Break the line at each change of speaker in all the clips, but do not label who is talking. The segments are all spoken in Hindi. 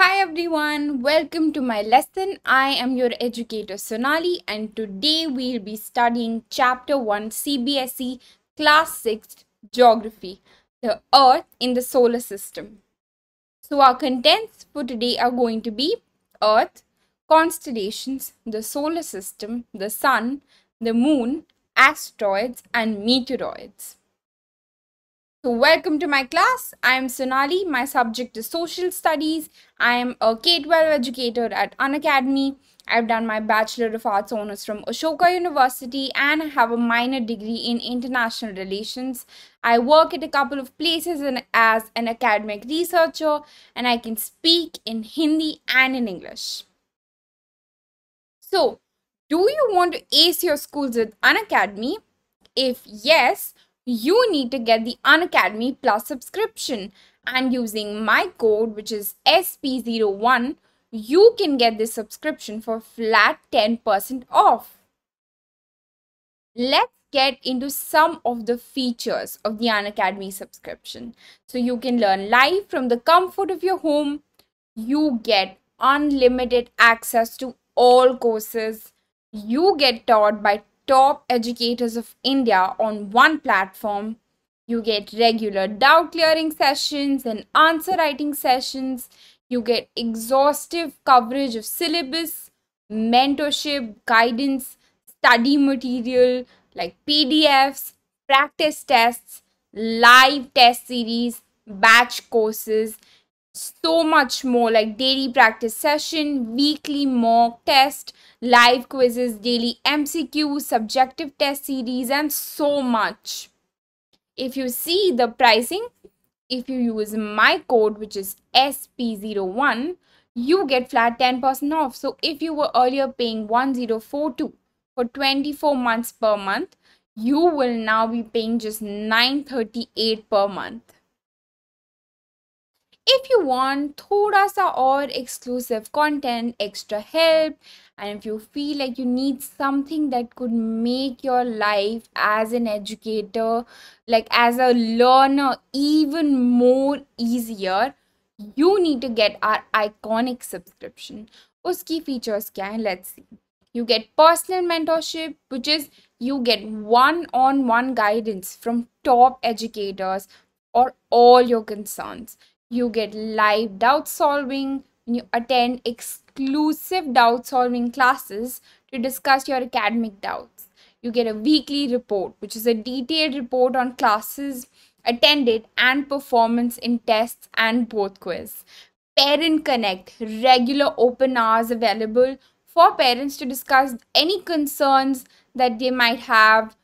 Hi everyone, welcome to my lesson. I am your educator Sonali and today we'll be studying Chapter 1 CBSE Class 6 Geography, the Earth in the Solar System. So our contents for today are going to be Earth, constellations, the solar system, the sun, the moon, asteroids and meteoroids. Welcome to my class. I am Sonali. My subject is social studies. I am a K-12 educator at Unacademy. I've done my Bachelor of Arts honors from Ashoka University and I have a minor degree in international relations. I work at a couple of places in, as an academic researcher and I can speak in Hindi and in English. So, do you want to ace your schools with Unacademy? If yes, you need to get the Unacademy Plus subscription. And using my code, which is SP01, you can get this subscription for flat 10% off. Let's get into some of the features of the Unacademy subscription. So you can learn live from the comfort of your home. You get unlimited access to all courses. You get taught by top educators of India on one platform. You get regular doubt clearing sessions and answer writing sessions. You get exhaustive coverage of syllabus, mentorship, guidance, study material like PDFs, practice tests, live test series, batch courses, so much more like daily practice session, weekly mock test, live quizzes, daily MCQ, subjective test series, and so much. If you see the pricing, if you use my code, which is SP01, you get flat 10% off. So if you were earlier paying 1042 for 24 months per month, you will now be paying just 938 per month if you want thoda sa aur exclusive content extra help and if you feel like you need something that could make your life as an educator like as a learner even more easier you need to get our iconic subscription uski features kya hai let's see you get personal mentorship which is you get one-on-one -on -one guidance from top educators or all your concerns you get live doubt solving you attend exclusive doubt solving classes to discuss your academic doubts. You get a weekly report, which is a detailed report on classes attended and performance in tests and both quiz. Parent Connect, regular open hours available for parents to discuss any concerns that they might have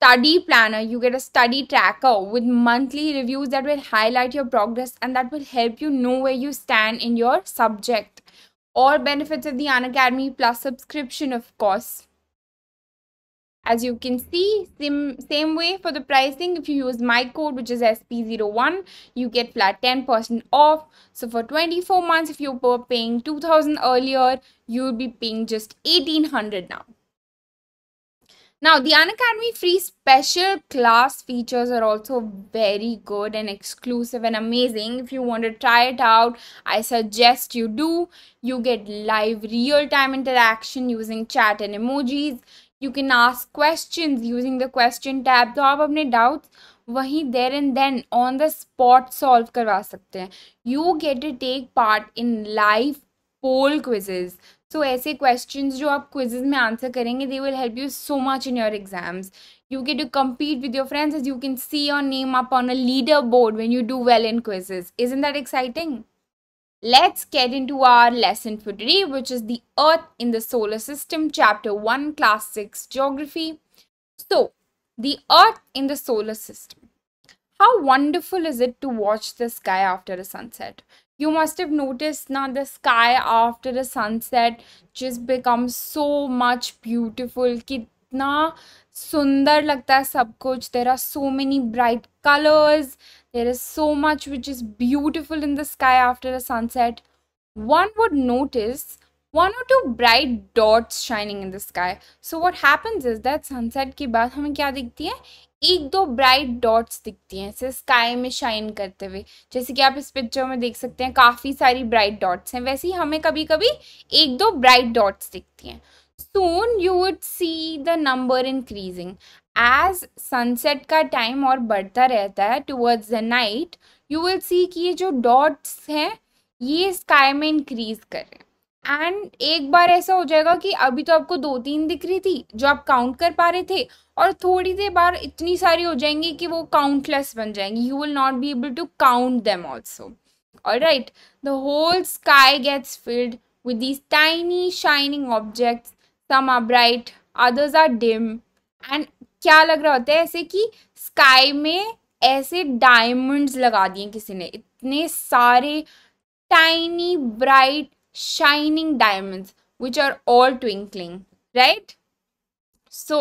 study planner you get a study tracker with monthly reviews that will highlight your progress and that will help you know where you stand in your subject all benefits of the unacademy plus subscription of course as you can see same, same way for the pricing if you use my code which is sp01 you get flat 10% off so for 24 months if you were paying 2000 earlier you will be paying just 1800 now now, the Unacademy Free special class features are also very good and exclusive and amazing. If you want to try it out, I suggest you do. You get live real time interaction using chat and emojis. You can ask questions using the question tab. so you can doubts वहीं there and then on the spot solve करवा सकते हैं you get to take part in live poll quizzes so, essay questions, जो आप क्विजेज answer आंसर करेंगे will help you so much in your exams. you get to compete with your friends as you can see your name up on a leaderboard when you do well in quizzes. Isn't that exciting? Let's get into our lesson for today, which is the Earth in the Solar System, Chapter 1, Class 6, Geography. So, the Earth in the Solar System. How wonderful is it to watch the sky after a sunset? you must have noticed now the sky after the sunset just becomes so much beautiful kitna sundar lagta hai sab kuch there are so many bright colors there is so much which is beautiful in the sky after the sunset one would notice one or two bright dots shining in the sky so what happens is that sunset ke baad hame kya dikhti hai एक दो ब्राइट डॉट्स दिखती हैं इसे स्काई में शाइन करते हुए जैसे कि आप इस पिक्चर में देख सकते हैं काफ़ी सारी ब्राइट डॉट्स हैं वैसे ही हमें कभी कभी एक दो ब्राइट डॉट्स दिखती हैं soon you would see the number increasing as sunset का टाइम और बढ़ता रहता है towards the night you will see कि ये जो डॉट्स हैं ये स्काई में इंक्रीज कर रहे हैं एंड एक बार ऐसा हो जाएगा कि अभी तो आपको दो तीन दिख रही थी जो आप काउंट कर पा रहे थे और थोड़ी देर बार इतनी सारी हो जाएंगी कि वो काउंटलेस बन जाएंगी you will not be able to count them also और right the whole sky gets filled with these tiny shining objects some are bright others are dim and क्या लग रहा होता है ऐसे कि स्काई में ऐसे डायमंड्स लगा दिए किसी ने इतने सारे tiny bright shining diamonds which are all twinkling right so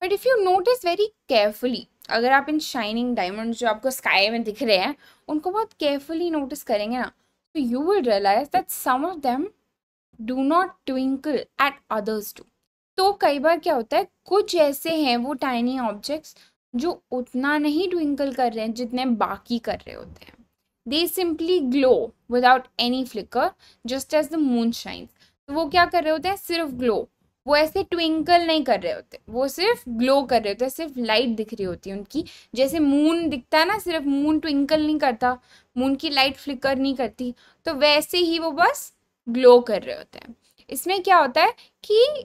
but if you notice very carefully अगर आप इन शाइनिंग डायमंड जो आपको स्काई में दिख रहे हैं उनको बहुत केयरफुली नोटिस करेंगे ना तो you will realise that some of them do not twinkle at others too तो कई बार क्या होता है कुछ ऐसे हैं वो टाइनी ऑब्जेक्ट्स जो उतना नहीं ट्विंकल कर रहे हैं जितने बाकी कर रहे होते हैं they simply glow without any flicker just as the moon shines तो वो क्या कर रहे होते हैं सिर्फ ग्लो वो ऐसे ट्विंकल नहीं कर रहे होते वो सिर्फ ग्लो कर रहे होते हैं सिर्फ लाइट दिख रही होती है उनकी जैसे मून दिखता है ना सिर्फ मून ट्विंकल नहीं करता मून की लाइट फ्लिकर नहीं करती तो वैसे ही वो बस ग्लो कर रहे होते हैं इसमें क्या होता है कि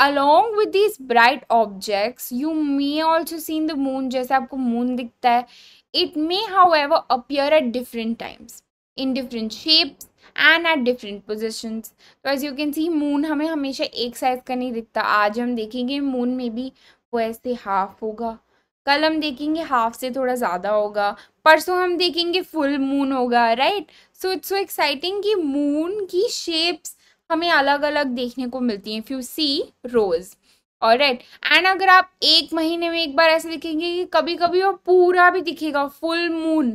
along with this bright objects you may also seen the moon जैसे आपको मून दिखता है It may, however, appear at different times, in different shapes and at different positions तो as you can see moon हमें हमेशा एक साइज का नहीं दिखता आज हम देखेंगे मून में भी वो ऐसे हाफ होगा कल हम देखेंगे हाफ से थोड़ा ज़्यादा होगा परसों हम देखेंगे फुल मून होगा right so it's so exciting कि मून की शेप्स हमें अलग अलग देखने को मिलती हैं इफ़ यू सी रोज़ और राइट एंड अगर आप एक महीने में एक बार ऐसे दिखेंगे कि कभी कभी वो पूरा भी दिखेगा फुल मून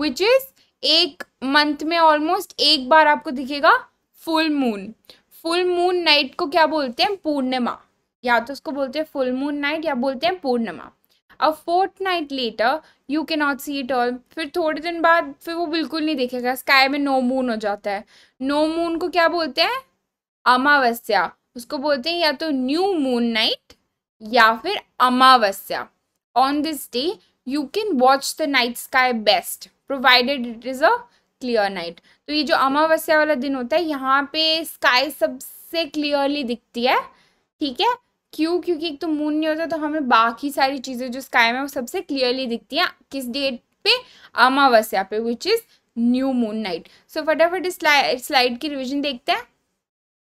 विच इज एक मंथ में ऑलमोस्ट एक बार आपको दिखेगा full moon full moon night को क्या बोलते हैं पूर्णिमा या तो उसको बोलते हैं फुल मून नाइट या बोलते हैं पूर्णिमा अब fourth night later you can not see it all फिर थोड़े दिन बाद फिर वो बिल्कुल नहीं दिखेगा स्काई में नो मून हो जाता है नो मून को क्या बोलते हैं अमावस्या उसको बोलते हैं या तो न्यू मून नाइट या फिर अमावस्या on this day you can watch the night sky best provided it is a clear night तो ये जो अमावस्या वाला दिन होता है यहाँ पे स्काई सबसे क्लियरली दिखती है ठीक है क्यों क्योंकि एक तो मून नहीं होता तो हमें बाकी सारी चीज़ें जो स्काई में वो सबसे क्लियरली दिखती हैं किस डेट पे अमावस्या पे which is new moon night so फटाफट इस स्लाइड की रिविजन देखते हैं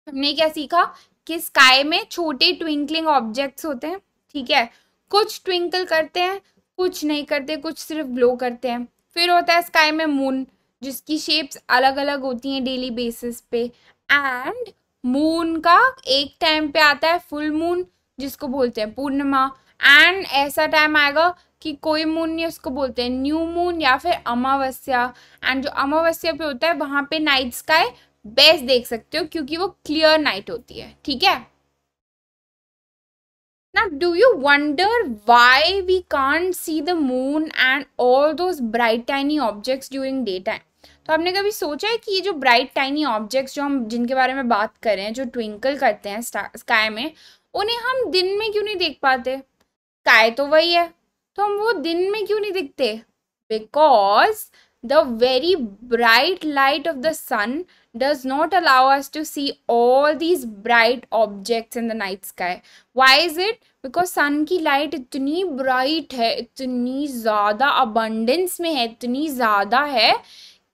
हमने क्या सीखा कि स्काई में छोटे ट्विंकलिंग ऑब्जेक्ट्स होते हैं ठीक है कुछ ट्विंकल करते हैं कुछ नहीं करते कुछ सिर्फ ग्लो करते हैं फिर होता है स्काई में मून जिसकी शेप्स अलग अलग होती हैं डेली बेसिस पे एंड मून का एक टाइम पे आता है फुल मून जिसको बोलते हैं पूर्णिमा एंड ऐसा टाइम आएगा कि कोई मून नहीं उसको बोलते हैं न्यू मून या फिर अमावस्या एंड जो अमावस्या पे होता है वहाँ पे नाइट स्काई बेस्ट देख सकते हो क्योंकि वो क्लियर नाइट होती है ठीक है ना do you wonder why we we see the moon and all all bright tiny tiny during day time तो आपने कभी सोचा है कि ये जो ब्राइट टाइनी ऑब्जेक्ट्स जो हम जिनके बारे में बात कर रहे हैं जो ट्विंकल करते हैं स्काई में उन्हें हम दिन में क्यों नहीं देख पाते स्काई तो वही है तो हम वो दिन में क्यों नहीं दिखते because the very bright light of the sun does not allow us to see all these bright objects in the night sky why is it because sun की लाइट इतनी ब्राइट है इतनी ज़्यादा अबंडेंस में है इतनी ज़्यादा है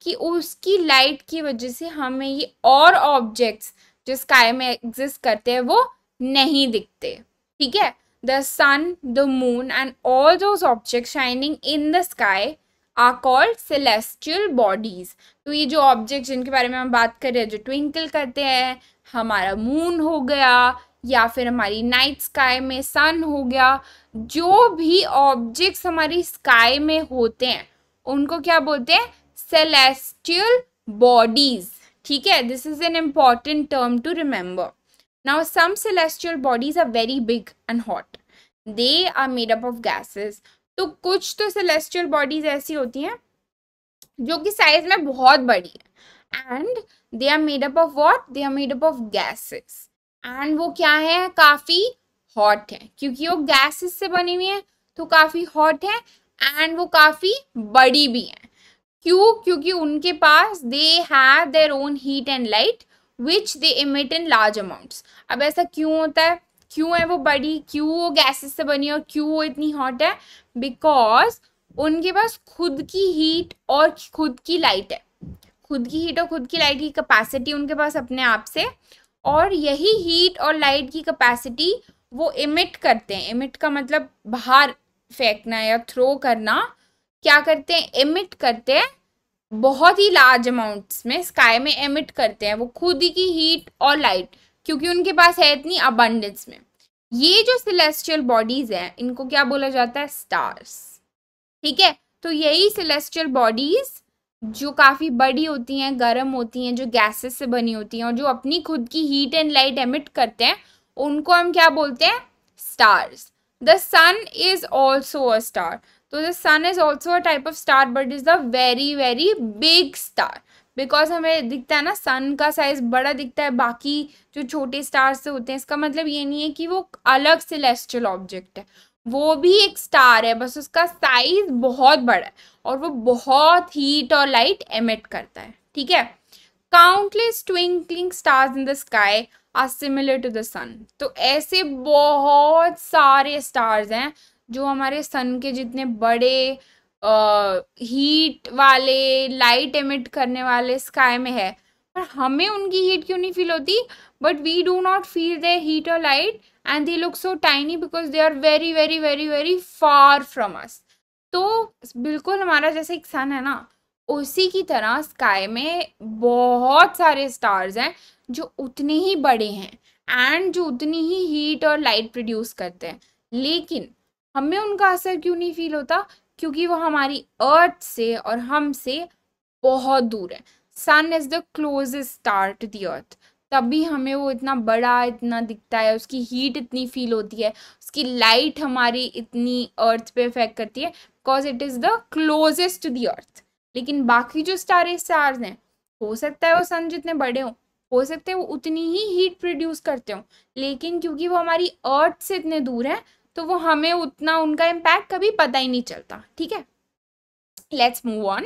कि उसकी लाइट की वजह से हमें ये और ऑब्जेक्ट्स जो स्काई में एग्जिस्ट करते हैं वो नहीं दिखते ठीक है the sun the moon and all those object shining in the sky are called celestial bodies तो ये जो ऑब्जेक्ट जिनके बारे में हम बात कर रहे हैं जो ट्विंकल करते हैं हमारा मून हो गया या फिर हमारी नाइट स्काई में सन हो गया जो भी ऑब्जेक्ट्स हमारी स्काई में होते हैं उनको क्या बोलते हैं सेलेस्टियल बॉडीज़ ठीक है this is an important term to remember now some celestial bodies are very big and hot they are made up of gases तो कुछ तो सेलेस्टियल बॉडीज ऐसी होती हैं जो कि साइज में बहुत बड़ी है and they are made up of what they are made up of gases and वो क्या है काफ़ी हॉट है क्योंकि वो गैसेस से बनी हुई है तो काफ़ी हॉट है एंड वो काफ़ी बड़ी भी है क्यों क्योंकि उनके पास they have their own heat and light which they emit in large amounts अब ऐसा क्यों होता है क्यों है वो बड़ी क्यों वो गैसेस से बनी और क्यों वो इतनी हॉट है बिकॉज उनके पास खुद की हीट और खुद की लाइट है खुद की हीट और खुद की लाइट की कैपेसिटी उनके पास अपने आप से और यही हीट और लाइट की कैपेसिटी वो इमिट करते हैं इमिट का मतलब बाहर फेंकना या थ्रो करना क्या करते हैं इमिट करते हैं बहुत ही लार्ज अमाउंट्स में स्काई में एमिट करते हैं वो खुद की हीट और लाइट क्योंकि उनके पास है इतनी अबंडेंस में ये जो सिलेस्टियल बॉडीज हैं इनको क्या बोला जाता है स्टार्स ठीक है तो यही सिलेस्टियल बॉडीज जो काफ़ी बड़ी होती हैं गर्म होती हैं जो गैसेस से बनी होती हैं और जो अपनी खुद की हीट एंड लाइट एमिट करते हैं उनको हम क्या बोलते हैं stars the sun is also a star तो the sun is also a type of star but is the very very big star because हमें दिखता है ना सन का साइज़ बड़ा दिखता है बाकी जो छोटे स्टार्स से होते हैं इसका मतलब ये नहीं है कि वो अलग सिलेस्ट्रल ऑब्जेक्ट है वो भी एक स्टार है बस उसका साइज बहुत बड़ा है और वो बहुत हीट और लाइट एमिट करता है ठीक है countless twinkling stars in the sky are similar to the sun तो ऐसे बहुत सारे स्टार्स हैं जो हमारे सन के जितने बड़े हीट वाले लाइट एमिट करने वाले स्काई में है पर हमें उनकी हीट क्यों नहीं फील होती but we do not feel their heat और light and they look so tiny because they are very very very very far from us तो बिल्कुल हमारा जैसे एक सन है ना उसी की तरह स्काई में बहुत सारे स्टार्स हैं जो उतने ही बड़े हैं एंड जो उतनी ही हीट और लाइट प्रोड्यूस करते हैं लेकिन हमें उनका असर क्यों नहीं फील होता क्योंकि वो हमारी अर्थ से और हमसे बहुत दूर है sun is the closest star to the earth तभी हमें वो इतना बड़ा इतना दिखता है उसकी हीट इतनी फील होती है उसकी लाइट हमारी इतनी अर्थ पे इफेक्ट करती है because it is the closest to the earth लेकिन बाकी जो स्टारे स्टार्स हैं हो सकता है वो सन जितने बड़े हों हो सकते हैं वो उतनी ही हीट प्रोड्यूस करते हों लेकिन क्योंकि वो हमारी अर्थ से इतने दूर हैं तो वो हमें उतना उनका इम्पैक्ट कभी पता ही नहीं चलता ठीक है लेट्स मूव ऑन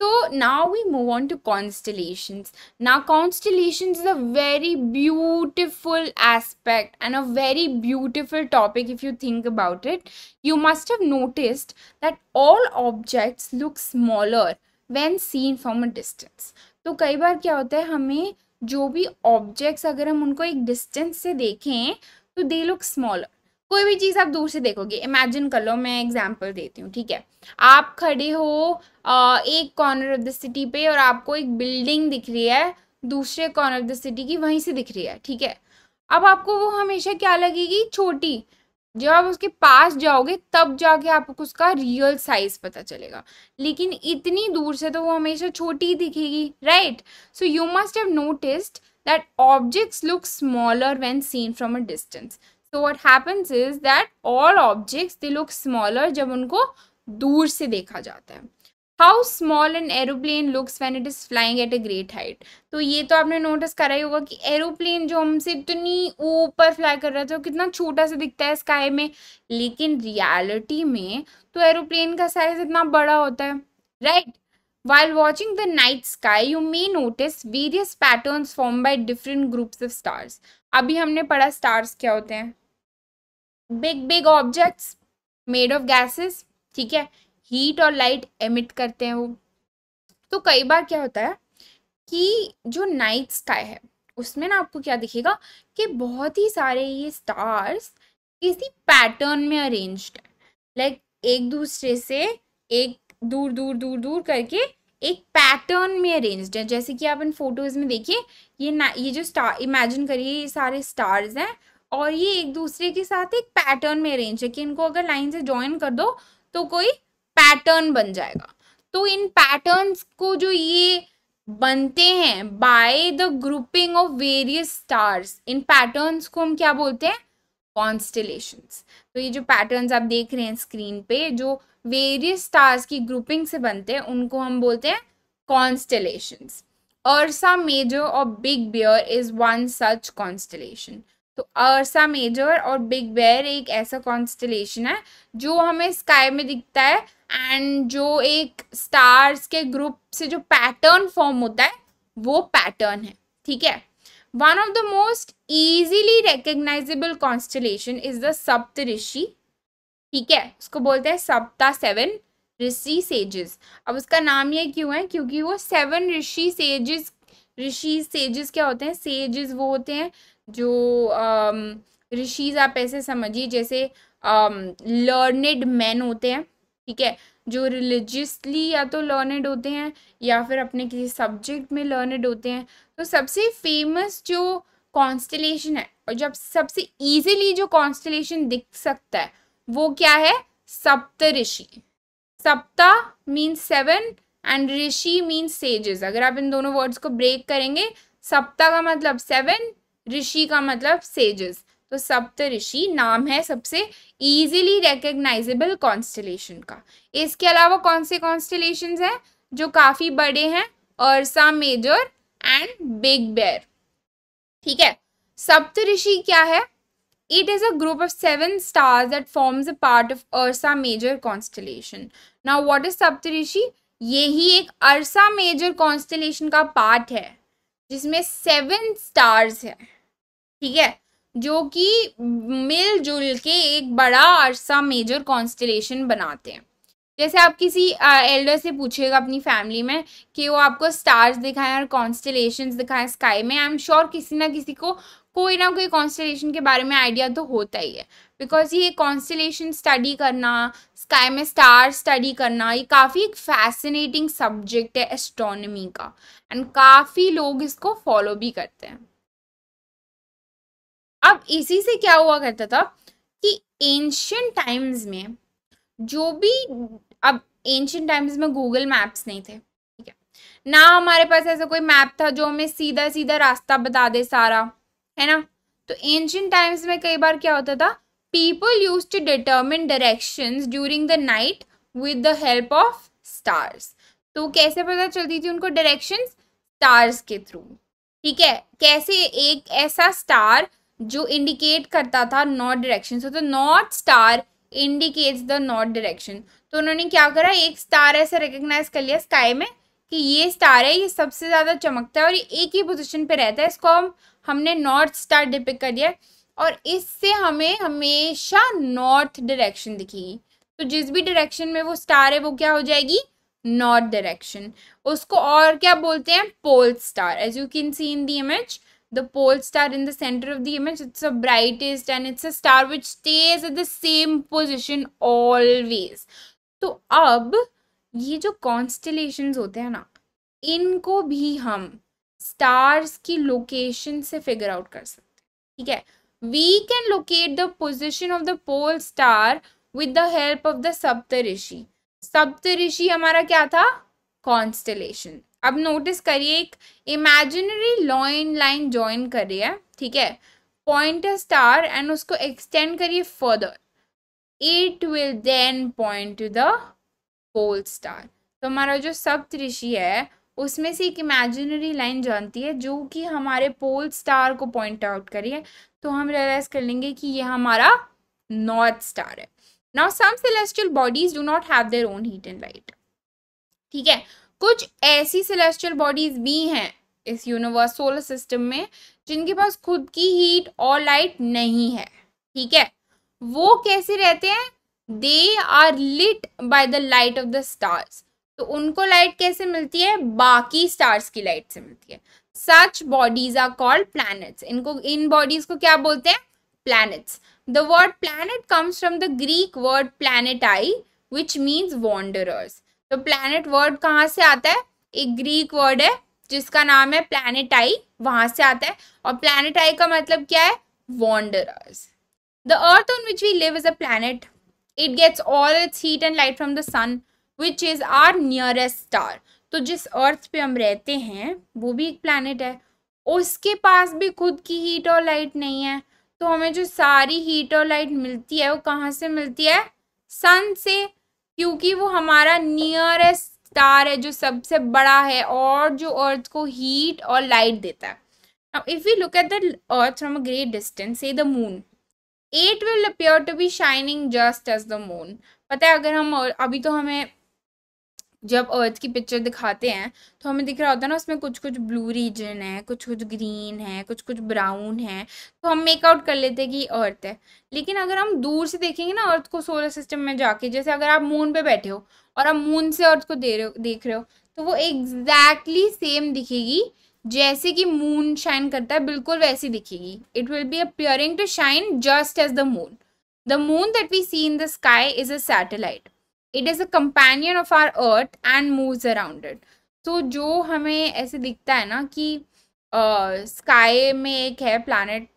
तो now we move on to constellation ना constellation is a very beautiful aspect and a very beautiful topic if you think about it you must have noticed that all objects look smaller when seen from a distance तो कई बार क्या होता है हमें जो भी ऑब्जेक्ट्स अगर हम उनको एक डिस्टेंस से देखें तो दे लुक स्मॉलर कोई भी चीज़ आप दूर से देखोगे इमेजिन कर लो मैं एग्जाम्पल देती हूँ ठीक है आप खड़े हो आ, एक कॉर्नर ऑफ द सिटी पे और आपको एक बिल्डिंग दिख रही है दूसरे कॉर्नर ऑफ द सिटी की वहीं से दिख रही है ठीक है अब आपको वो हमेशा क्या लगेगी छोटी जब आप उसके पास जाओगे तब जाके आपको उसका रियल साइज पता चलेगा लेकिन इतनी दूर से तो वो हमेशा छोटी दिखेगी right so you must have noticed that objects look smaller when seen from a distance तो what happens is that all objects they look smaller जब उनको दूर से देखा जाता है how small an aeroplane looks when it is flying at a great height तो ये तो आपने नोटिस करा ही होगा कि एरोप्लेन जो हमसे इतनी ऊपर फ्लाई कर रहा था वो कितना छोटा सा दिखता है स्काई में लेकिन रियालिटी में तो एरोप्लेन का साइज इतना बड़ा होता है right right? While watching the night sky, you may notice various patterns formed by different groups of stars. अभी हमने पढ़ा stars क्या होते हैं big big objects made of gases ठीक है हीट और लाइट एमिट करते हैं वो तो कई बार क्या होता है कि जो नाइट स्काई है उसमें ना आपको क्या दिखेगा कि बहुत ही सारे ये स्टार्स किसी पैटर्न में अरेंज्ड है लाइक एक दूसरे से एक दूर दूर दूर दूर करके एक पैटर्न में अरेंज्ड है जैसे कि आप इन फोटोज में देखिए ये ना ये जो स्टार इमेजिन करिए ये सारे स्टार्स हैं और ये एक दूसरे के साथ एक पैटर्न में अरेंज है कि इनको अगर लाइन से ज्वाइन कर दो तो कोई पैटर्न बन जाएगा तो इन पैटर्न्स को जो ये बनते हैं by the grouping of various stars in patterns को हम क्या बोलते हैं कॉन्स्टिलेशन तो ये जो पैटर्न्स आप देख रहे हैं स्क्रीन पे जो वेरियस स्टार्स की ग्रुपिंग से बनते हैं उनको हम बोलते हैं कॉन्स्टिलेशन अर्सा मेजर और Big Bear is one such constellation तो अर्सा मेजर और बिग बेर एक ऐसा कॉन्स्टलेशन है जो हमें स्काई में दिखता है एंड जो एक स्टार्स के ग्रुप से जो पैटर्न फॉर्म होता है वो पैटर्न है ठीक है one of the most easily recognisable constellation is the Saptarishi ठीक है उसको बोलते हैं सप्ता सेवन ऋषि सेजेस अब उसका नाम ये क्यों है क्योंकि वो seven rishi sages rishi sages क्या होते हैं सेजेस वो होते हैं जो ऋषिज आप ऐसे समझिए जैसे लर्नेड मैन होते हैं ठीक है जो रिलीजियसली या तो लर्नेड होते हैं या फिर अपने किसी सब्जेक्ट में लर्नेड होते हैं तो सबसे फेमस जो कॉन्स्टलेशन है और जब सबसे इजीली जो कॉन्स्टलेशन दिख सकता है वो क्या है Saptarishi sapta means seven and rishi means sages अगर आप इन दोनों वर्ड्स को ब्रेक करेंगे सप्ता का मतलब सेवन ऋषि का मतलब सेजेस तो सप्त ऋषि नाम है सबसे इजीली रिकग्नाइजेबल कॉन्स्टलेशन का इसके अलावा कौन से कॉन्स्टलेशन हैं जो काफ़ी बड़े हैं अर्सा मेजर एंड बिग बेर ठीक है सप्त ऋषि क्या है is a group of seven stars that forms a part of Ursa Major constellation now what is Saptarishi ये ही एक अर्सा मेजर कॉन्स्टलेशन का पार्ट है जिसमें सेवन स्टार्स हैं ठीक है जो कि मिलजुल के एक बड़ा अरसा मेजर कॉन्स्टलेशन बनाते हैं जैसे आप किसी एल्डर से पूछेगा अपनी फैमिली में कि वो आपको स्टार्स दिखाएं और कॉन्स्टलेशन दिखाएं स्काई में आई एम श्योर किसी ना किसी को कोई ना कोई कॉन्स्टलेशन के बारे में आइडिया तो होता ही है बिकॉज ये कॉन्स्टलेशन स्टडी करना स्काई में स्टार स्टडी करना ये काफ़ी एक फैसिनेटिंग सब्जेक्ट है एस्ट्रोनॉमी का एंड काफ़ी लोग इसको फॉलो भी करते हैं अब इसी से क्या हुआ करता था कि एंशियंट टाइम्स में जो भी अब एंशियंट टाइम्स में गूगल मैप्स नहीं थे ठीक है ना हमारे पास ऐसा कोई मैप था जो हमें सीधा सीधा रास्ता बता दे सारा है ना तो एंशियंट टाइम्स में कई बार क्या होता था people use to determine direction during the night with the help of stars तो कैसे पता चलती थी उनको डायरेक्शन स्टार्स के थ्रू ठीक है कैसे एक ऐसा स्टार जो इंडिकेट करता था north direction so the north star indicates the north direction तो उन्होंने क्या करा एक स्टार ऐसा रिकग्नाइज कर लिया स्काई में कि ये स्टार है ये सबसे ज़्यादा चमकता है और ये एक ही पोजिशन पे रहता है इसको हम हमने नॉर्थ स्टार डिपिक कर दिया और इससे हमें हमेशा नॉर्थ डायरेक्शन दिखेगी तो जिस भी डायरेक्शन में वो स्टार है वो क्या हो जाएगी नॉर्थ डायरेक्शन उसको और क्या बोलते हैं pole star as you can see in the image the pole star in the center of the image it's the brightest and it's a star which stays at the same position always तो अब ये जो कॉन्स्टलेशंस होते हैं ना इनको भी हम स्टार्स की लोकेशन से फिगर आउट कर सकते हैं ठीक है we can locate the position of the pole star with the help of the Saptarishi हमारा क्या था कॉन्स्टलेशन अब नोटिस करिए एक इमेजिनरी लॉइन लाइन ज्वाइन करिए हाँ, ठीक है पॉइंट अ स्टार एंड उसको एक्सटेंड करिए further it will then point to the pole star तो हमारा जो सप्तऋषि है उसमें से एक इमेजिनरी लाइन जानती है जो कि हमारे पोल स्टार को पॉइंट आउट करिए तो हम रियलाइज कर लेंगे कि ये हमारा नॉर्थ स्टार है now some celestial bodies do not have their own heat and light ठीक है कुछ ऐसी सेलेस्टियल बॉडीज भी हैं इस यूनिवर्स सोलर सिस्टम में जिनके पास खुद की हीट और लाइट नहीं है ठीक है वो कैसे रहते हैं they are lit by the light of the stars तो उनको लाइट कैसे मिलती है बाकी स्टार्स की लाइट से मिलती है such bodies are called planets इनको इन बॉडीज को क्या बोलते हैं the word word comes from the Greek word word आई विच मीन्स वॉन्डरर्स तो प्लानट वर्ड कहाँ से आता है एक ग्रीक वर्ड है जिसका नाम है प्लानिटाई वहां से आता है और प्लानिटाई का मतलब क्या है wanderers the earth on which we live is a planet it gets all its heat and light from the sun which is our nearest star तो जिस अर्थ पे हम रहते हैं वो भी एक प्लानट है उसके पास भी खुद की हीट और लाइट नहीं है तो हमें जो सारी हीट और लाइट मिलती है वो कहाँ से मिलती है सन से क्योंकि वो हमारा नियरेस्ट स्टार है जो सबसे बड़ा है और जो अर्थ को हीट और लाइट देता है if you look at the earth from a great distance से the moon it will appear to be shining just as the moon पता है अगर हम अभी तो हमें जब अर्थ की पिक्चर दिखाते हैं तो हमें दिख रहा होता है ना उसमें कुछ कुछ ब्लू रीजन है कुछ कुछ ग्रीन है कुछ कुछ ब्राउन है तो हम मेकआउट कर लेते हैं कि अर्थ है लेकिन अगर हम दूर से देखेंगे ना अर्थ को सोलर सिस्टम में जाके जैसे अगर आप मून पे बैठे हो और आप मून से अर्थ को दे रहे हो देख रहे हो तो वो एग्जैक्टली सेम दिखेगी जैसे कि मून शाइन करता है बिल्कुल वैसी दिखेगी it will be appearing to shine just as the moon the moon that we see in the sky is a satellite it is a companion of our earth and moves around it so जो हमें ऐसे दिखता है ना कि स्काई uh, में एक है प्लानट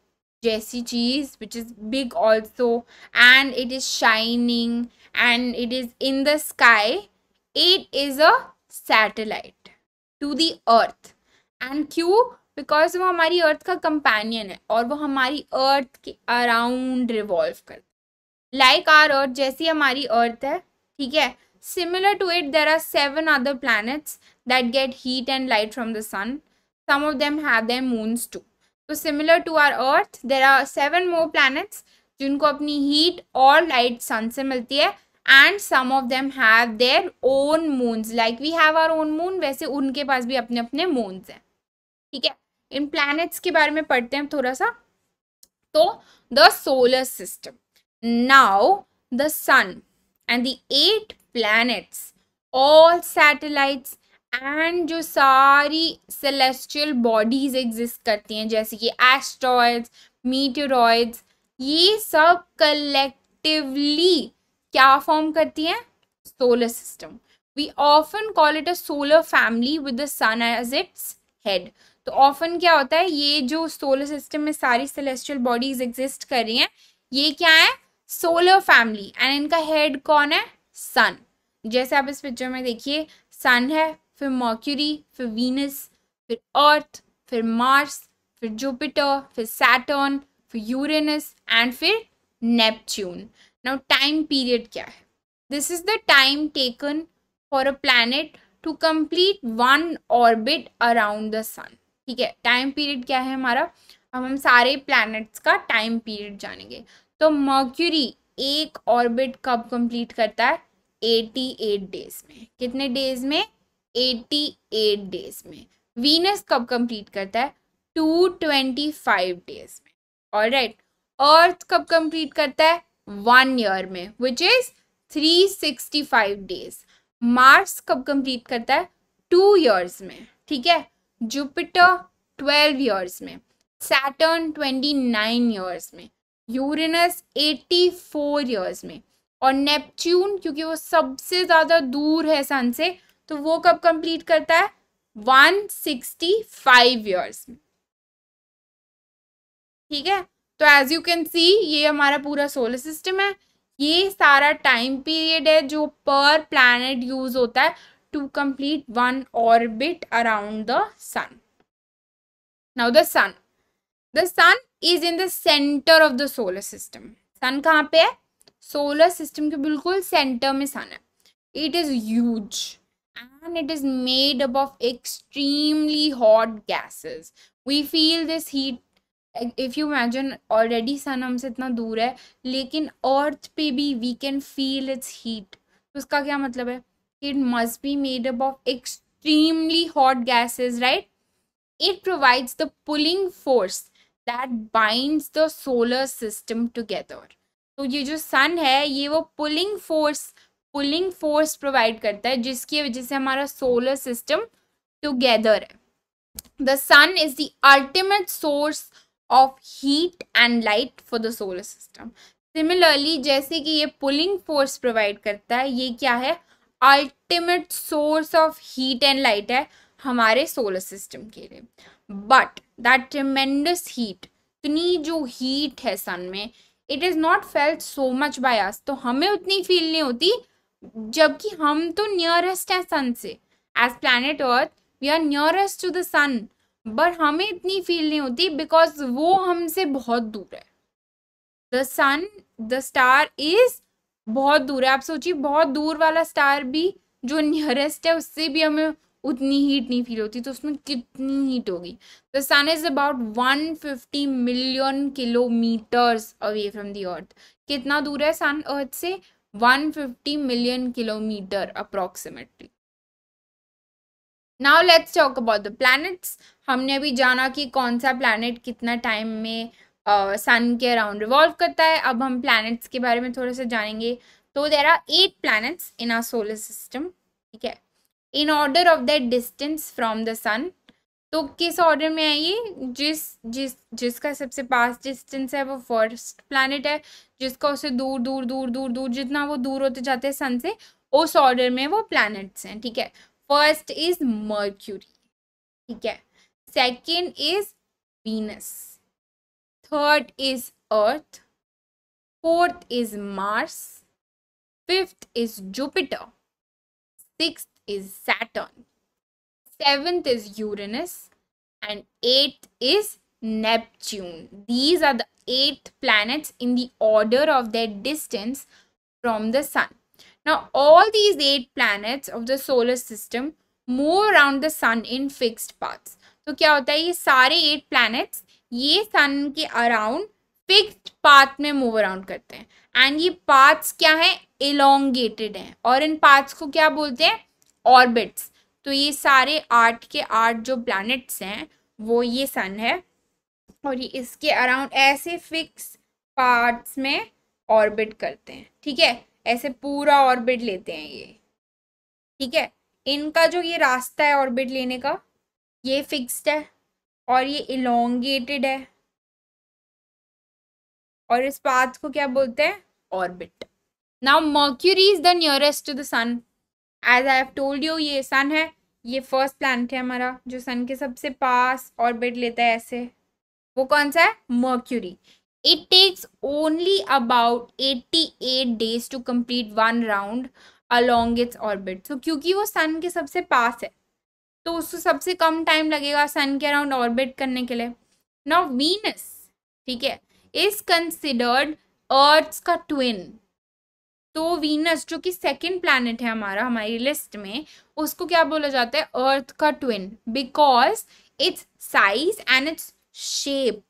जैसी चीज़ which is big also and it is shining and it is in the sky it is a satellite to the earth and क्यू बिकॉज वो हमारी अर्थ का कंपेनियन है और वो हमारी अर्थ के अराउंड रिवॉल्व करता है लाइक आर अर्थ जैसी हमारी अर्थ है ठीक है similar to it there are seven other planets that get heat and light from the sun some of them have them moons too तो similar to our earth there are seven more planets जिनको अपनी हीट और लाइट सन से मिलती है and some of them have their own moons like we have our own moon वैसे उनके पास भी अपने अपने मून्स हैं ठीक है इन प्लैनेट्स के बारे में पढ़ते हैं थोड़ा सा तो the solar system now the sun and the eight planets all satellites and जो सारी सेलेस्टियल बॉडीज एग्जिस्ट करती हैं जैसे कि एस्ट्रॉयड्स मीटरॉइड्स ये सब कलेक्टिवली क्या फॉर्म करती हैं solar system we often call it a solar family with the sun as its head तो ऑफन क्या होता है ये जो सोलर सिस्टम में सारी सेलेस्टियल बॉडीज एग्जिस्ट कर रही हैं ये क्या है सोलर फैमिली एंड इनका हेड कौन है सन जैसे आप इस पिक्चर में देखिए सन है फिर मॉक्यूरी फिर वीनस फिर अर्थ फिर मार्स फिर जुपिटर फिर सैटर्न फिर यूरेनस एंड फिर नेपच्यून नाउ टाइम पीरियड क्या है this is the time taken for a planet to complete one orbit around the sun ठीक है टाइम पीरियड क्या है हमारा अब हम सारे प्लैनेट्स का टाइम पीरियड जानेंगे तो मर्क्यूरी एक ऑर्बिट कब कंप्लीट करता है 88 डेज में कितने डेज में 88 डेज में वीनस कब कंप्लीट करता है 225 डेज में और राइट अर्थ कब कंप्लीट करता है वन ईयर में विच इज 365 डेज मार्स कब कंप्लीट करता है टू ईयर्स में ठीक है जुपिटर ट्वेल्व ईयर्स में सैटर्न ट्वेंटी नाइन ईयर्स में यूरेनस 84 ईयर्स में और नेपच्यून क्योंकि वो सबसे ज़्यादा दूर है सन से तो वो कब कंप्लीट करता है 165 ईयर्स में ठीक है तो एज यू कैन सी ये हमारा पूरा सोलर सिस्टम है ये सारा टाइम पीरियड है जो पर प्लैनेट यूज होता है to complete one orbit around the sun now the sun the sun is in the centre of the solar system sun कहाँ पे है सोलर सिस्टम के बिल्कुल सेंटर में सन है it is huge and it is made up of extremely hot gases we feel this heat if you imagine already sun हमसे इतना दूर है लेकिन अर्थ पे भी we can feel its heat तो उसका क्या मतलब है it must be made up of extremely hot gases right it provides the pulling force that bind the solar system together तो ये जो सन है ये वो pulling force pulling force provide करता है जिसकी वजह से हमारा सोलर सिस्टम टूगेदर है the sun is the ultimate source of heat and light for the solar system similarly जैसे कि ये पुलिंग फोर्स प्रोवाइड करता है ये क्या है ultimate source of heat and light है हमारे सोलर सिस्टम के लिए बट दैट ट्रिमेंडस हीट इतनी जो हीट है सन में it is not felt so much by us तो हमें उतनी फील नहीं होती जबकि हम तो नियरेस्ट हैं सन से as planet earth we are nearest to the sun but हमें इतनी फील नहीं होती बिकॉज वो हमसे बहुत दूर है the sun the star is बहुत दूर है आप सोचिए बहुत दूर वाला स्टार भी जो नियरेस्ट है उससे भी हमें उतनी हीट नहीं फील होती तो उसमें कितनी हीट होगी the sun is about 150 million kilometres away from the earth कितना दूर है सन अर्थ से 150 million kilometre approximately now let's talk about the planets हमने अभी जाना कि कौन सा प्लैनेट कितना टाइम में सन के अराउंड रिवॉल्व करता है अब हम प्लैनेट्स के बारे में थोड़ा सा जानेंगे तो there are eight planets in our solar system ठीक है in order of that distance from the sun तो किस ऑर्डर में है ये जिस जिस जिसका सबसे पास डिस्टेंस है वो फर्स्ट प्लानट है जिसका उससे दूर दूर दूर दूर दूर जितना वो दूर होते जाते हैं सन से उस ऑर्डर में वो प्लानट्स हैं ठीक है फर्स्ट इज मर्क्यूरी ठीक है second is Venus third is earth fourth is Mars fifth is Jupiter sixth is Saturn. Seventh is Uranus. And eighth is Neptune. These are the eight planets in the order of their distance from the sun. Now, all these eight planets of the solar system move around the sun in fixed paths. So, kya hota hai? ये सारे eight planets ye sun ke around fixed path mein move around karte हैं And ye paths kya hai? Elongated हैं Aur in paths ko kya bolte हैं ऑर्बिट्स तो ये सारे आठ के आठ जो प्लैनेट्स हैं वो ये सन है और ये इसके अराउंड ऐसे फिक्स पार्ट्स में ऑर्बिट करते हैं ठीक है ऐसे पूरा ऑर्बिट लेते हैं ये ठीक है इनका जो ये रास्ता है ऑर्बिट लेने का ये फिक्स्ड है और ये इलोंगेटेड है और इस पाथ को क्या बोलते हैं orbit now Mercury is the nearest to the sun as I have told you ये सन है ये फर्स्ट प्लानट है हमारा जो सन के सबसे पास ऑर्बिट लेता है ऐसे वो कौन सा है Mercury it takes only about eighty eight days to complete one round along its orbit so क्योंकि वो सन के सबसे पास है तो उसको सबसे कम टाइम लगेगा सन के अराउंड ऑर्बिट करने के लिए नाउ वीनस ठीक है इज कंसिडर्ड अर्थ का ट्विन तो वीनस जो कि सेकेंड प्लानट है हमारा हमारी लिस्ट में उसको क्या बोला जाता है अर्थ का twin because its size and its shape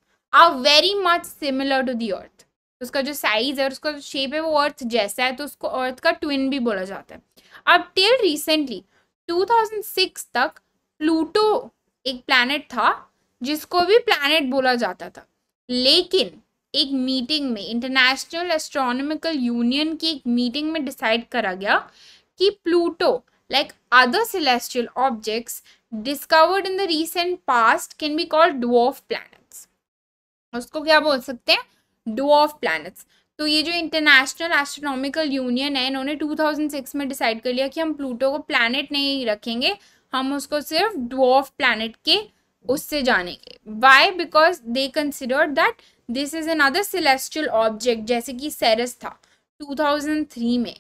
are very much similar to the earth उसका जो साइज है उसका जो शेप है वो अर्थ जैसा है तो उसको अर्थ का ट्विन भी बोला जाता है अब टिल रिसेंटली 2006 तक प्लूटो एक प्लानट था जिसको भी प्लानट बोला जाता था लेकिन एक मीटिंग में इंटरनेशनल एस्ट्रोनॉमिकल यूनियन की एक मीटिंग में डिसाइड करा गया कि Pluto like other celestial objects discovered in the recent past can be called dwarf planets उसको क्या बोल सकते हैं डुऑफ प्लैनेट्स तो ये जो इंटरनेशनल एस्ट्रोनॉमिकल यूनियन है इन्होंने 2006 में डिसाइड कर लिया कि हम प्लूटो को प्लैनेट नहीं रखेंगे हम उसको सिर्फ डुऑफ प्लैनेट के उससे जानेंगे why because they consider that this is another celestial object जैसे कि सेरस था 2003 में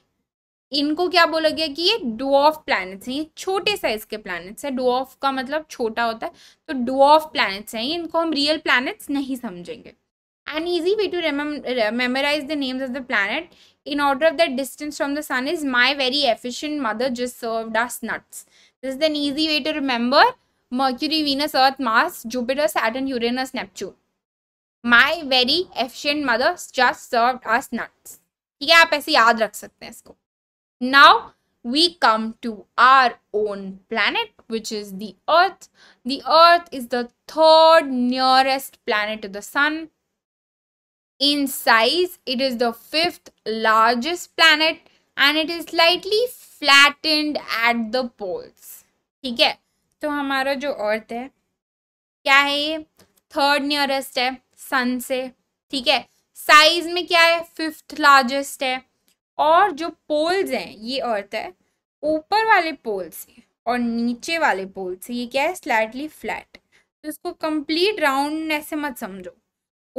इनको क्या बोला गया कि ये डुऑफ प्लैनेट्स हैं ये छोटे साइज के प्लैनेट्स हैं डुऑफ का मतलब छोटा होता है तो डुऑफ प्लैनेट्स हैं इनको हम रियल प्लैनेट्स नहीं समझेंगे an easy way to memorise the names of the planet in order of the distance from the sun is my very efficient mother just served us nuts this is an easy way to remember Mercury Venus earth Mars Jupiter Saturn Uranus Neptune My very efficient mother just served us nuts. ठीक है आप ऐसे याद रख सकते हैं इसको now we come to our own planet which is the earth the earth is the third nearest planet to the sun in size it is the fifth largest planet and it is slightly flattened at the poles ठीक है तो हमारा जो अर्थ है क्या है ये थर्ड नियरेस्ट है सन से ठीक है साइज में क्या है फिफ्थ लार्जेस्ट है और जो पोल्स हैं ये अर्थ है ऊपर वाले पोल से और नीचे वाले पोल से ये क्या है स्लैटली फ्लैट तो इसको कंप्लीट राउंड ऐसे मत समझो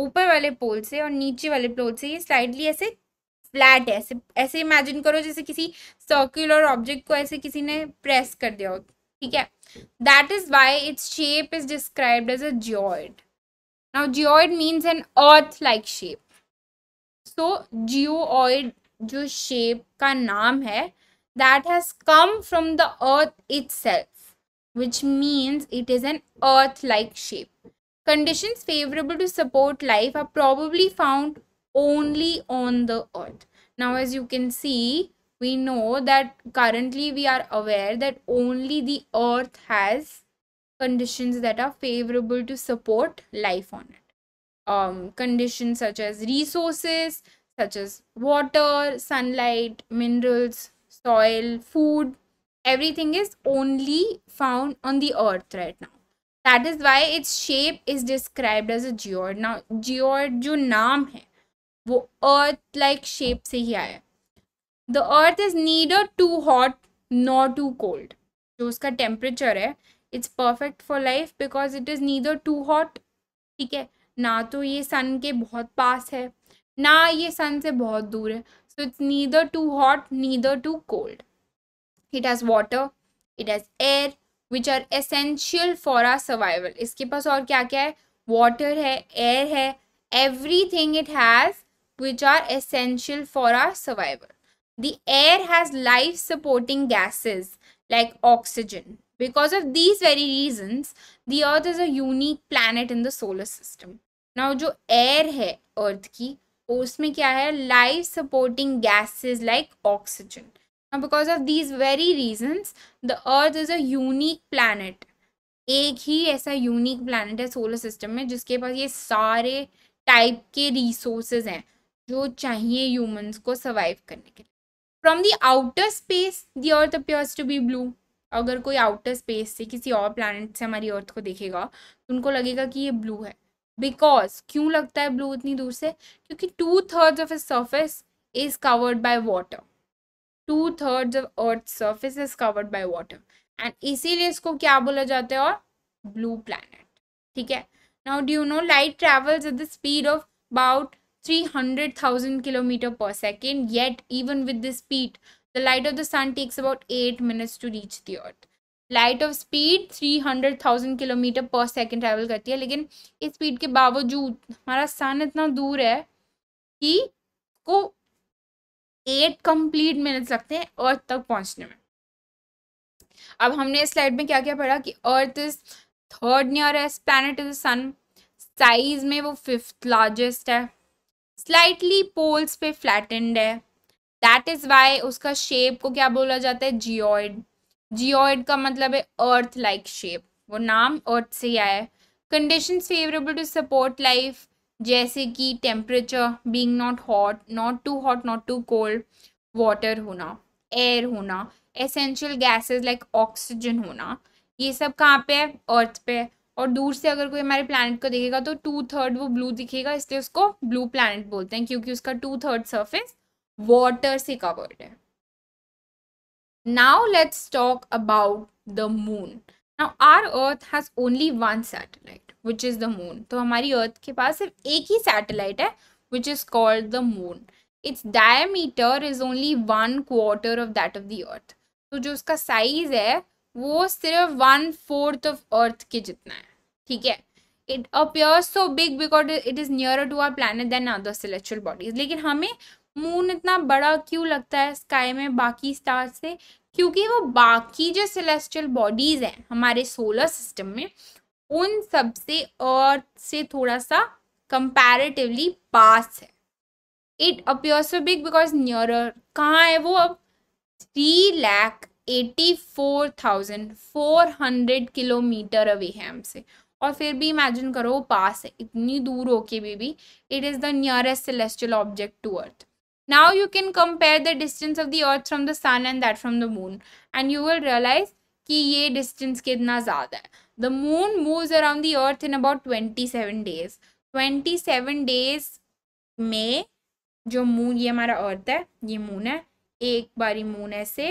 ऊपर वाले पोल से और नीचे वाले पोल से ये स्लाइटली ऐसे फ्लैट है ऐसे ऐसे इमेजिन करो जैसे किसी सर्कुलर ऑब्जेक्ट को ऐसे किसी ने प्रेस कर दिया हो ठीक है that is why its shape is described as a geoid Now geoid means an earth-like shape. So geoid जो shape का नाम that has come from the earth itself which means it is an earth-like shape. Conditions favorable to support life are probably found only on the earth. Now as you can see we know that currently we are aware that only the earth has conditions that are favorable to support life on it. Um, conditions such as resources, such as water, sunlight, minerals, soil, food, everything is only found on the earth right now. That is why its shape is described as a geoid. Now, geoid jo naam hai, wo Earth like shape se hi आया The Earth is neither too hot nor too cold. Jo uska temperature hai. It's perfect for life because it is neither too hot ठीक है ना तो ये सन के बहुत पास है ना ये सन से बहुत दूर है so it's neither too hot neither too cold it has water it has air which are essential for our survival इसके पास और क्या क्या है वाटर है एयर है everything it has which are essential for our survival the air has life supporting gases like oxygen Because of these very reasons, the Earth is a unique planet in the solar system. Now, जो air है Earth की उसमें क्या है life supporting gases like oxygen because of these very reasons the earth is a unique planet एक ही ऐसा यूनिक प्लानट है सोलर सिस्टम में जिसके पास ये सारे टाइप के रिसोर्सेज हैं जो चाहिए ह्यूमंस को सर्वाइव करने के लिए from the outer space the earth appears to be blue अगर कोई आउटर स्पेस से किसी और प्लानट से हमारी अर्थ को देखेगा तो उनको लगेगा कि ये ब्लू है बिकॉज क्यों लगता है ब्लू इतनी दूर से क्योंकि two thirds of a surface is covered by water two thirds of earth surface is covered by water and इसीलिए इसको क्या बोला जाता है और ब्लू प्लानट ठीक है now do you know light travels at the speed of about three hundred thousand kilometre per second yet even with the speed The light of the sun takes about eight minutes to reach the earth. Light of speed three hundred thousand kilometre per second travel करती है लेकिन इस स्पीड के बावजूद हमारा सन इतना दूर है कि को एट कंप्लीट मिनट्स लगते हैं अर्थ तक पहुंचने में अब हमने इस स्लाइड में क्या क्या पढ़ा कि earth is third nearest planet is sun size में वो फिफ्थ लार्जेस्ट है स्लाइटली पोल्स पे फ्लैटेंड है दैट इज वाई उसका शेप को क्या बोला जाता है जियोइड जियोइड का मतलब है अर्थ लाइक शेप वो नाम अर्थ से ही आया है condition favourable to support life जैसे कि temperature being not hot not too hot not too cold water होना एयर होना एसेंशियल गैसेज लाइक ऑक्सीजन होना ये सब कहाँ पे है अर्थ पे है और दूर से अगर कोई हमारे प्लानट को देखेगा तो टू थर्ड वो ब्लू दिखेगा इसलिए उसको ब्लू प्लानट बोलते हैं क्योंकि उसका टू थर्ड सर्फेस वॉटर से कवर्ड है now let's talk about the moon now our earth has only one satellite which is the moon तो हमारी अर्थ के पास सिर्फ एक ही सैटेलाइट है which is called the moon its diameter is only one quarter of that of the earth तो जो उसका साइज है वो सिर्फ वन फोर्थ ऑफ अर्थ के जितना है ठीक है it appears so big because it is near to our planet than other celestial bodies लेकिन हमें मून इतना बड़ा क्यों लगता है स्काई में बाकी स्टार से क्योंकि वो बाकी जो सेलेस्टियल बॉडीज़ हैं हमारे सोलर सिस्टम में उन सब से अर्थ से थोड़ा सा कंपैरेटिवली पास है it appear so big because nearer कहाँ है वो अब three lakh eighty four thousand four hundred kilometre away है हमसे और फिर भी इमेजिन करो वो पास है इतनी दूर होके भी भी it is the nearest celestial object to earth Now you can compare the distance of the earth from the sun and that from the moon and you will realize कि ये distance कितना ज़्यादा है. The moon moves around the earth in about 27 days. 27 days में जो मून ये हमारा अर्थ है ये मून है एक बारी मून ऐसे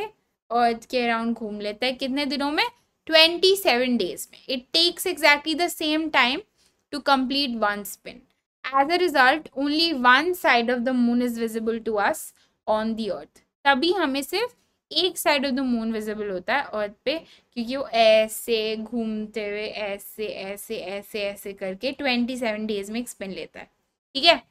अर्थ के अराउंड घूम लेता है कितने दिनों में ट्वेंटी सेवन डेज में it takes exactly the same time to complete one spin as a result only one side of the moon is visible to us on the earth तभी हमें सिर्फ एक side of the moon visible होता है अर्थ पे क्योंकि वो ऐसे घूमते हुए ऐसे ऐसे ऐसे ऐसे करके ट्वेंटी सेवन डेज में एक्सपेंड लेता है ठीक है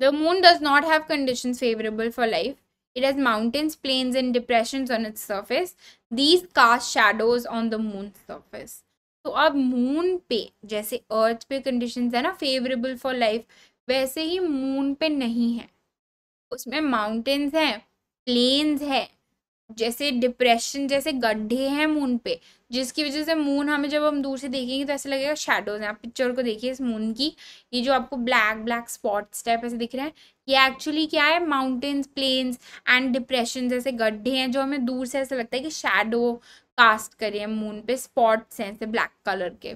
the moon does not have condition favourable for life it has mountains plains and depression on its surface these cast shadows on the moon surface तो अब मून पे जैसे अर्थ पे कंडीशंस है ना फेवरेबल फॉर लाइफ वैसे ही मून पे नहीं है उसमें माउंटेन्स हैं प्लेन्स है जैसे डिप्रेशन जैसे गड्ढे हैं मून पे जिसकी वजह से मून हमें जब हम दूर से देखेंगे तो ऐसा लगेगा शेडोज हैं आप पिक्चर को देखिए इस मून की ये जो आपको ब्लैक ब्लैक स्पॉट्स टाइप ऐसे दिख रहे हैं ये एक्चुअली क्या है माउंटेन्स प्लेन्स एंड डिप्रेशन जैसे गड्ढे हैं जो हमें दूर से ऐसा लगता है कि शेडो कास्ट करे हैं मून पे स्पॉट्स हैं ऐसे ब्लैक कलर के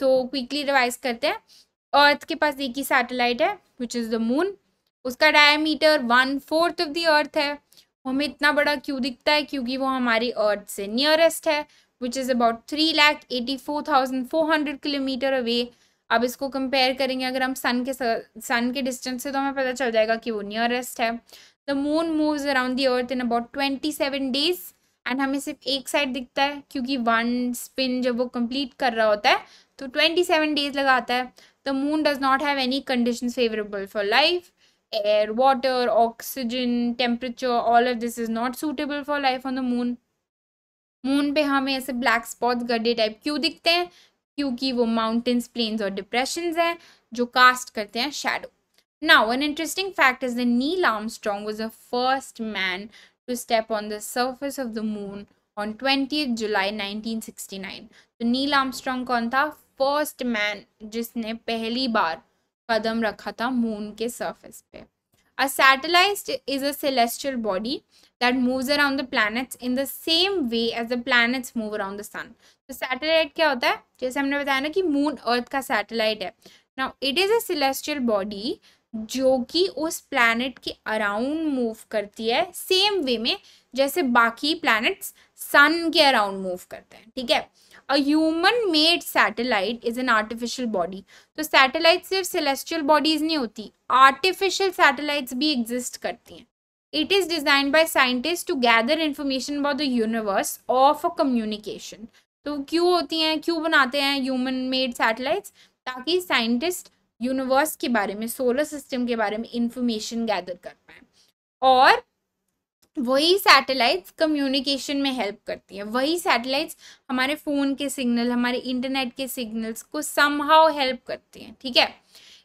तो क्विकली रिवाइज करते हैं अर्थ के पास एक ही सैटेलाइट है विच इज़ द मून उसका diameter one fourth of the earth है हमें इतना बड़ा क्यों दिखता है क्योंकि वो हमारी अर्थ से नियरेस्ट है which is about three lakh eighty four thousand four hundred kilometre away अब इसको कंपेयर करेंगे अगर हम सन के सन के डिस्टेंस से तो हमें पता चल जाएगा कि वो नियरेस्ट है the moon moves around the earth in about twenty seven days and हमें सिर्फ एक साइड दिखता है क्योंकि वन स्पिन जब वो कंप्लीट कर रहा होता है तो ट्वेंटी सेवन डेज लगाता है the moon does not have any condition favourable for life air water oxygen temperature all of this is not suitable for life on the moon moon पे हमें ऐसे ब्लैक स्पॉट्स गड्ढे टाइप क्यों दिखते हैं क्योंकि वो माउंटेन्स प्लेन्स और डिप्रेशन हैं जो कास्ट करते हैं shadow now an interesting fact is the Neil Armstrong was the first man to step on the surface of the moon on 20th July 1969 तो नील आर्मस्ट्रॉन्ग कौन था फर्स्ट मैन जिसने पहली बार कदम रखा था मून के सरफेस पे a satellite is a celestial body that moves around the planets in the same way as the planets move around the sun तो सैटेलाइट क्या होता है जैसे हमने बताया ना कि मून अर्थ का सैटेलाइट है now it is a celestial body जो कि उस प्लानट के अराउंड मूव करती है सेम वे में जैसे बाकी प्लैनेट्स सन के अराउंड मूव करते हैं ठीक है a human made satellite is an artificial body तो सैटेलाइट सिर्फ सेलेस्टियल बॉडीज नहीं होती आर्टिफिशियल सैटेलाइट्स भी एग्जिस्ट करती हैं it is design by scientist to gather information about the universe of a communication तो क्यों होती हैं क्यों बनाते हैं ह्यूमन मेड सैटेलाइट्स ताकि साइंटिस्ट यूनिवर्स के बारे में सोलर सिस्टम के बारे में इंफॉर्मेशन गैदर कर पाए और वही सैटेलाइट्स कम्युनिकेशन में हेल्प करती है वही सैटेलाइट्स हमारे फ़ोन के सिग्नल हमारे इंटरनेट के सिग्नल्स को समहाउ हेल्प करती हैं ठीक है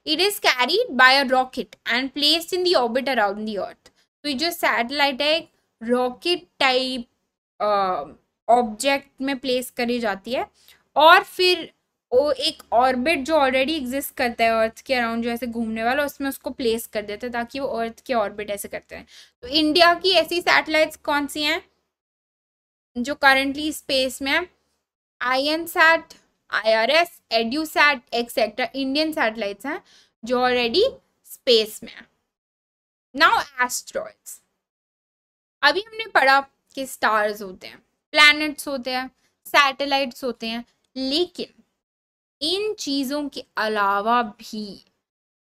it is carried by a rocket and placed in the orbit around the earth तो ये जो सैटेलाइट है एक रॉकेट टाइप ऑब्जेक्ट में प्लेस करी जाती है और फिर वो एक ऑर्बिट जो ऑलरेडी एग्जिस्ट करता है अर्थ के अराउंड जो ऐसे घूमने वाला उसमें उसको प्लेस कर देते हैं ताकि वो अर्थ के ऑर्बिट ऐसे करते हैं तो इंडिया की ऐसी सैटेलाइट्स कौन सी हैं जो करंटली स्पेस में है INSAT I R S EDUSAT etcetera Indian satellites हैं जो ऑलरेडी स्पेस में है नाउ एस्ट्रॉइड्स अभी हमने पढ़ा कि स्टार्स होते हैं प्लैनेट्स होते हैं सैटेलाइट्स होते हैं लेकिन इन चीज़ों के अलावा भी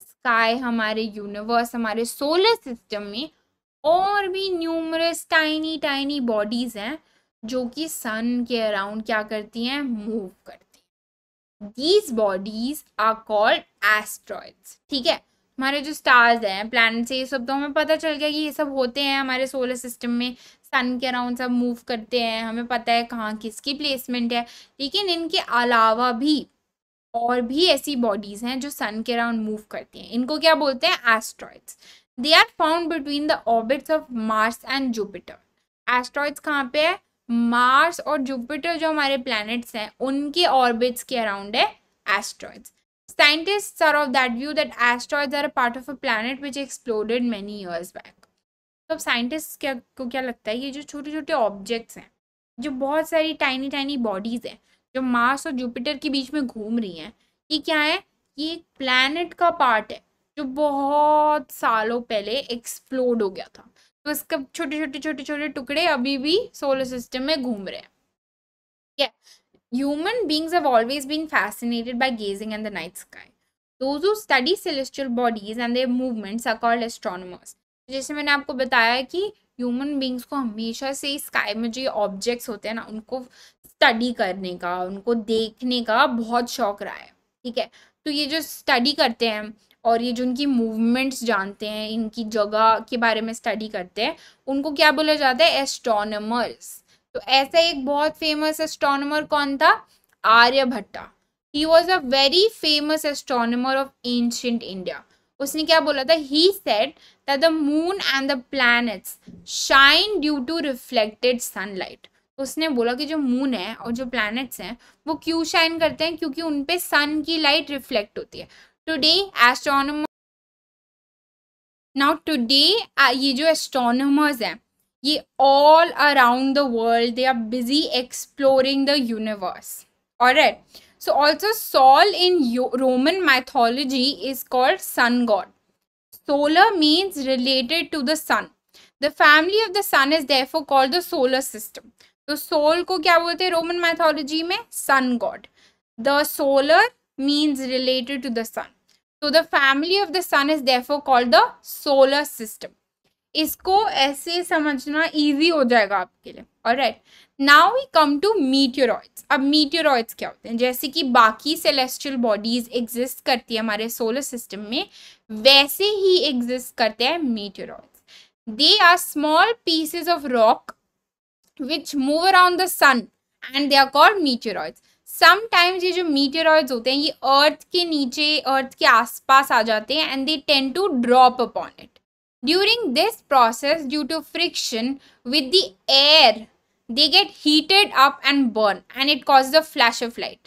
स्काई हमारे यूनिवर्स हमारे सोलर सिस्टम में और भी न्यूमरस टाइनी टाइनी बॉडीज़ हैं जो कि सन के अराउंड क्या करती हैं मूव करती हैं these bodies are called asteroids ठीक है हमारे जो स्टार्स हैं प्लैनेट्स ये सब तो हमें पता चल गया कि ये सब होते हैं हमारे सोलर सिस्टम में सन के अराउंड सब मूव करते हैं हमें पता है कहाँ किसकी प्लेसमेंट है लेकिन इनके अलावा भी और भी ऐसी बॉडीज़ हैं जो सन के अराउंड मूव करती हैं इनको क्या बोलते हैं asteroids they are found between the orbits of Mars and Jupiter asteroids कहाँ पे है मार्स और जुपिटर जो हमारे प्लैनेट्स हैं उनके ऑर्बिट्स के अराउंड है asteroids scientist are of that view that asteroids are a part of a planet which exploded many years back तो साइंटिस्ट क्या को क्या लगता है ये जो छोटे छोटे ऑब्जेक्ट्स हैं जो बहुत सारी टाइनी टाइनी बॉडीज़ हैं जो मार्स और जुपिटर के बीच में घूम रही हैं ये क्या है ये एक प्लानट का पार्ट है जो बहुत सालों पहले एक्सप्लोड हो गया था तो इसके छोटे छोटे छोटे छोटे टुकड़े अभी भी सोलर सिस्टम में घूम रहे हैं क्या human beings have always been fascinated by gazing in the night sky Those who study celestial bodies and their movements are called astronomers. जैसे मैंने आपको बताया कि ह्यूमन बींग्स को हमेशा से स्काई में जो ऑब्जेक्ट्स होते हैं ना उनको स्टडी करने का उनको देखने का बहुत शौक रहा है ठीक है तो ये जो स्टडी करते हैं और ये जो उनकी मूवमेंट्स जानते हैं इनकी जगह के बारे में स्टडी करते हैं उनको क्या बोला जाता है एस्ट्रोनमर्स तो ऐसा एक बहुत फेमस एस्ट्रोनमर कौन था Aryabhata he was a very famous astronomer of ancient India उसने क्या बोला था he said the moon and the planets shine due to reflected sunlight उसने बोला कि जो मून है और जो प्लैनेट्स हैं वो क्यों शाइन करते हैं क्योंकि उन पर सन की लाइट रिफ्लेक्ट होती है टुडे एस्ट्रोनोम नाउ टुडे ये जो एस्ट्रोनोमर्स हैं ये all around the world they are busy exploring the universe और so also Sol in Roman mythology is called sun god solar means related to the sun the family of the sun is therefore called the solar system तो सोल को क्या बोलते हैं रोमन मैथोलॉजी में sun god the solar means related to the sun तो the family of the sun is therefore called the solar system इसको ऐसे समझना इजी हो जाएगा आपके लिए और right now we come to meteoroids अब मीटियोरॉइड्स क्या होते हैं जैसे कि बाकी सेलेस्टियल बॉडीज एग्जिस्ट करती है हमारे सोलर सिस्टम में वैसे ही एग्जिस्ट करते हैं meteoroids they are small pieces of rock which move around the sun and they are called meteoroids. Sometimes ये जो मीटेरॉइड्स होते हैं ये अर्थ के नीचे अर्थ के आसपास आ जाते हैं and they tend to drop upon it during this process due to friction with the air they get heated up and burn and it cause the flash of light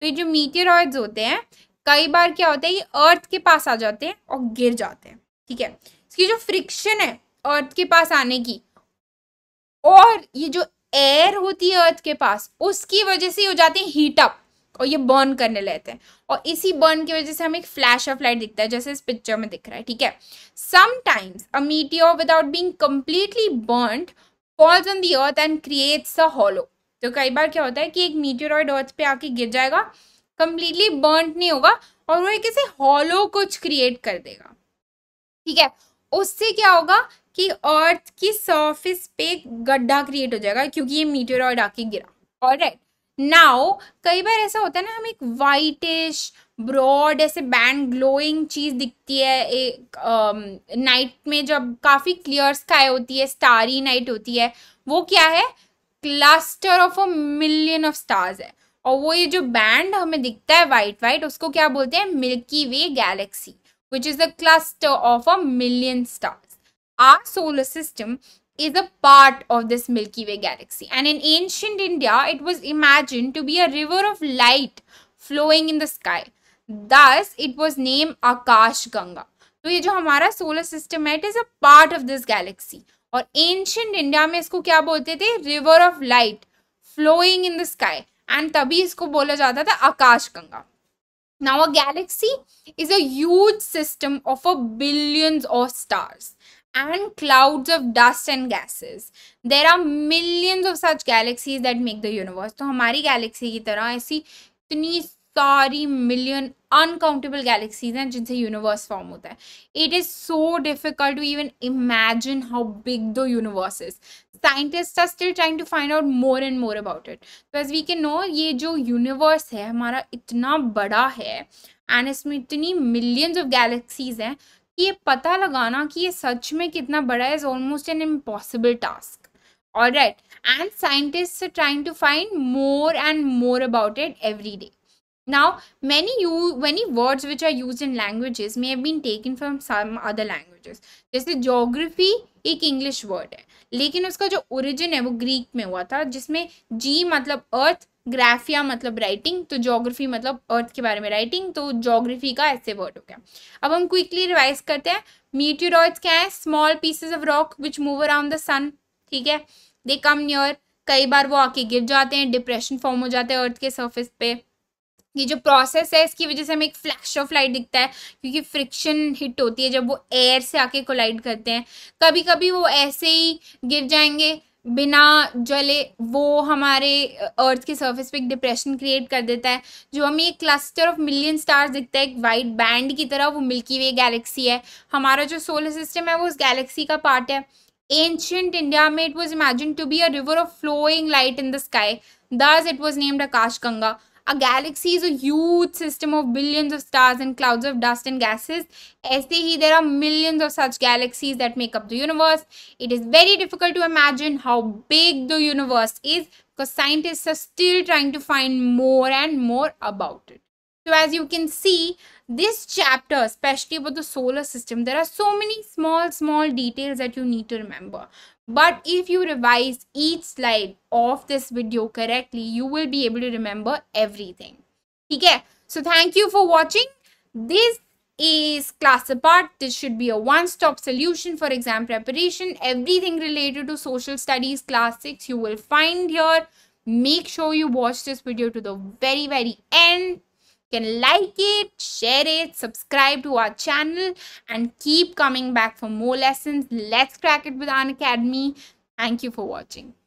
तो ये जो मीटेरॉइड्स होते हैं कई बार क्या होता है ये अर्थ के पास आ जाते हैं और गिर जाते हैं ठीक है इसकी जो फ्रिक्शन है अर्थ के पास आने की और ये जो एयर होती है अर्थ के पास उसकी वजह से हो जाते हैं हीटअप और ये बर्न करने लगते हैं और इसी बर्न की वजह से हमें एक फ्लैश ऑफ लाइट दिखता है जैसे इस पिक्चर में दिख रहा है ठीक है sometimes a meteor without being completely burn falls on the earth and creates a hollow तो कई बार क्या होता है कि एक मीटियोरॉइड अर्थ पे आके गिर जाएगा कम्प्लीटली बर्न नहीं होगा और वो एक ऐसे हॉलो कुछ क्रिएट कर देगा ठीक है उससे क्या होगा कि अर्थ की सरफेस पे गड्ढा क्रिएट हो जाएगा क्योंकि ये मीटेरॉइड आके गिरा और राइट नाउ कई बार ऐसा होता है ना हम एक वाइटिश ब्रॉड ऐसे बैंड ग्लोइंग चीज़ दिखती है एक नाइट um, में जब काफ़ी क्लियर स्काई होती है स्टारी नाइट होती है वो क्या है cluster of a million of stars है और वो ये जो बैंड हमें दिखता है वाइट वाइट उसको क्या बोलते हैं Milky Way galaxy which is the cluster of a million stars our solar system is a part of this Milky Way galaxy. And in ancient India, it was imagined to be a river of light flowing in the sky. Thus, it was named Akash Ganga. So, ye jo hamara solar system hai, it is a part of this galaxy. And ancient India, mein isko kya bolte the? river of light flowing in the sky. And tabhi isko bola jata tha Akash Ganga. Now, a galaxy is a huge system of a billions of stars. and clouds of dust and gases. There are millions of such galaxies that make the universe. तो हमारी गैलेक्सी की तरह ऐसी इतनी सारी मिलियन अनकाउंटेबल गैलेक्सीज हैं जिनसे यूनिवर्स फॉर्म होता है it is so difficult to even imagine how big the universe is scientist are still trying to find out more and more about it तो एज वी के नो ये जो यूनिवर्स है हमारा इतना बड़ा है एंड इसमें इतनी मिलियंस ऑफ गैलेक्सीज हैं ये पता लगाना कि ये सच में कितना बड़ा है is almost an impossible task all right and scientist trying to find more and more about it every day now many you many words which are used in languages may have been taken from some other languages जैसे geography एक इंग्लिश वर्ड है लेकिन उसका जो ओरिजिन है वो ग्रीक में हुआ था जिसमें जी मतलब अर्थ ग्राफिया मतलब राइटिंग तो जोग्राफी मतलब अर्थ के बारे में राइटिंग तो जोग्राफी का ऐसे वर्ड हो गया अब हम क्विकली रिवाइज करते हैं मीट्यूरॉइड्स क्या है small pieces of rock which move around the sun ठीक है दे कम न्यूर कई बार वो आके गिर जाते हैं डिप्रेशन फॉर्म हो जाते हैं अर्थ के सर्फेस पे ये जो प्रोसेस है इसकी वजह से हमें एक फ्लैश ऑफ लाइट दिखता है क्योंकि फ्रिक्शन हिट होती है जब वो एयर से आके कोलाइड करते हैं कभी कभी वो ऐसे ही गिर जाएंगे बिना जले वो हमारे अर्थ के सरफेस पे एक डिप्रेशन क्रिएट कर देता है जो हमें एक क्लस्टर ऑफ मिलियन स्टार्स दिखता है एक वाइट बैंड की तरह वो मिल्की वे गैलेक्सी है हमारा जो सोलर सिस्टम है वो उस गैलेक्सी का पार्ट है इंडिया में it was imagine to be a river of flowing light in the sky thus it was named Akash Ganga A galaxy is a huge system of billions of stars and clouds of dust and gases. Aise there are millions of such galaxies that make up the universe. It is very difficult to imagine how big the universe is because scientists are still trying to find more and more about it. So as you can see, this chapter, especially about the solar system, there are so many small, small details that you need to remember. But if you revise each slide of this video correctly, you will be able to remember everything. Okay, so thank you for watching. This is class apart. This should be a one-stop solution for exam preparation. Everything related to social studies classics you will find here. Make sure you watch this video to the very, very end can like it, share it, subscribe to our channel and keep coming back for more lessons. Let's crack it with An Academy. Thank you for watching.